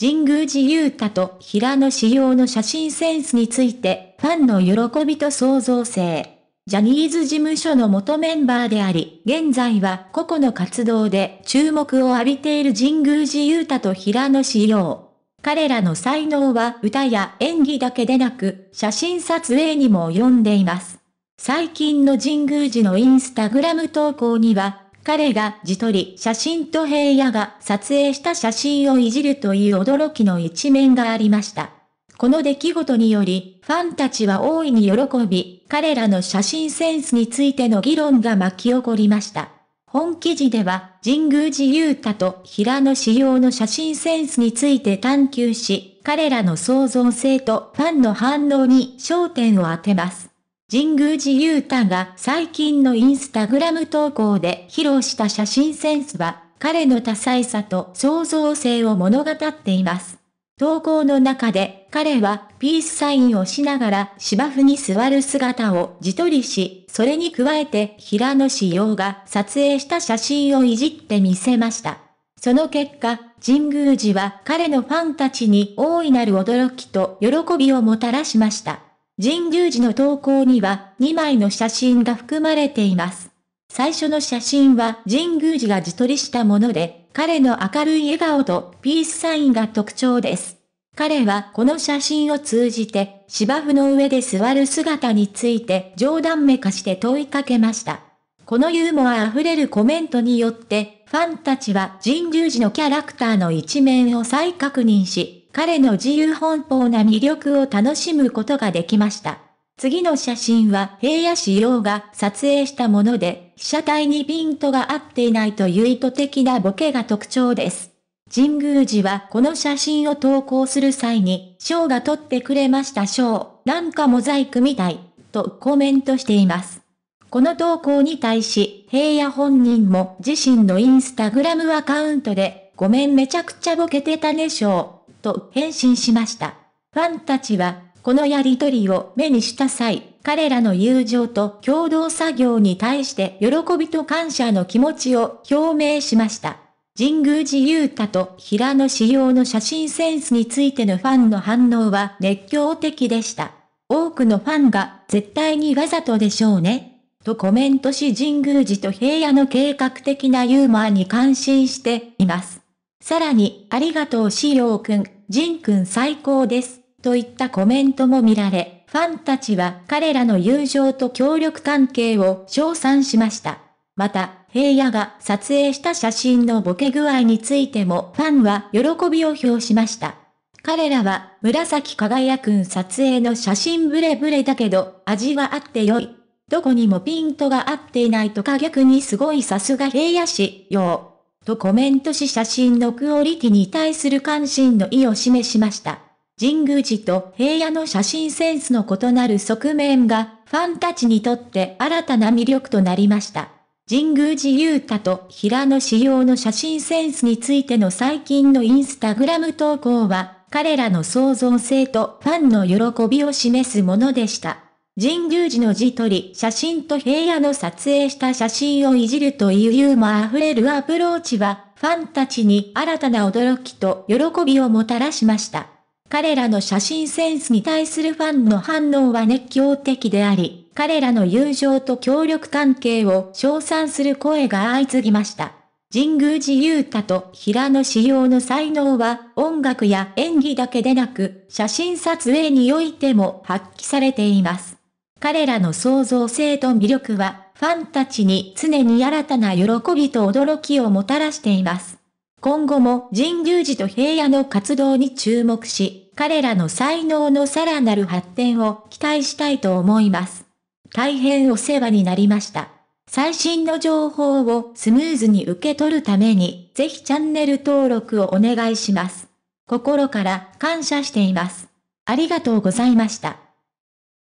神宮寺勇太と平野紫耀の写真センスについて、ファンの喜びと創造性。ジャニーズ事務所の元メンバーであり、現在は個々の活動で注目を浴びている神宮寺勇太と平野紫耀。彼らの才能は歌や演技だけでなく、写真撮影にも及んでいます。最近の神宮寺のインスタグラム投稿には、彼が自撮り写真と平野が撮影した写真をいじるという驚きの一面がありました。この出来事により、ファンたちは大いに喜び、彼らの写真センスについての議論が巻き起こりました。本記事では、神宮寺勇太と平野仕耀の写真センスについて探求し、彼らの創造性とファンの反応に焦点を当てます。神宮寺勇太が最近のインスタグラム投稿で披露した写真センスは、彼の多彩さと創造性を物語っています。投稿の中で、彼はピースサインをしながら芝生に座る姿を自撮りし、それに加えて平野紫耀が撮影した写真をいじって見せました。その結果、神宮寺は彼のファンたちに大いなる驚きと喜びをもたらしました。神宮寺の投稿には2枚の写真が含まれています。最初の写真は神宮寺が自撮りしたもので、彼の明るい笑顔とピースサインが特徴です。彼はこの写真を通じて芝生の上で座る姿について冗談めかして問いかけました。このユーモア溢れるコメントによってファンたちは神宮寺のキャラクターの一面を再確認し、彼の自由奔放な魅力を楽しむことができました。次の写真は平野市洋が撮影したもので、被写体にピントが合っていないという意図的なボケが特徴です。神宮寺はこの写真を投稿する際に、翔が撮ってくれました翔、なんかモザイクみたい、とコメントしています。この投稿に対し、平野本人も自身のインスタグラムアカウントで、ごめんめちゃくちゃボケてたね翔と返信しました。ファンたちは、このやりとりを目にした際、彼らの友情と共同作業に対して喜びと感謝の気持ちを表明しました。神宮寺勇太と平野仕耀の写真センスについてのファンの反応は熱狂的でした。多くのファンが絶対にわざとでしょうね。とコメントし神宮寺と平野の計画的なユーモアに感心しています。さらに、ありがとうようくん、じんくん最高です、といったコメントも見られ、ファンたちは彼らの友情と協力関係を称賛しました。また、平野が撮影した写真のボケ具合についてもファンは喜びを表しました。彼らは、紫輝くん撮影の写真ブレブレだけど、味はあって良い。どこにもピントが合っていないとか逆にすごいさすが平野氏、よとコメントし写真のクオリティに対する関心の意を示しました。神宮寺と平野の写真センスの異なる側面が、ファンたちにとって新たな魅力となりました。神宮寺勇太と平野仕様の写真センスについての最近のインスタグラム投稿は、彼らの創造性とファンの喜びを示すものでした。神宮寺の字取り、写真と平野の撮影した写真をいじるというユーモア溢れるアプローチは、ファンたちに新たな驚きと喜びをもたらしました。彼らの写真センスに対するファンの反応は熱狂的であり、彼らの友情と協力関係を称賛する声が相次ぎました。神宮寺勇太と平野志耀の才能は音楽や演技だけでなく、写真撮影においても発揮されています。彼らの創造性と魅力は、ファンたちに常に新たな喜びと驚きをもたらしています。今後も神宮寺と平野の活動に注目し、彼らの才能のさらなる発展を期待したいと思います。大変お世話になりました。最新の情報をスムーズに受け取るために、ぜひチャンネル登録をお願いします。心から感謝しています。ありがとうございました。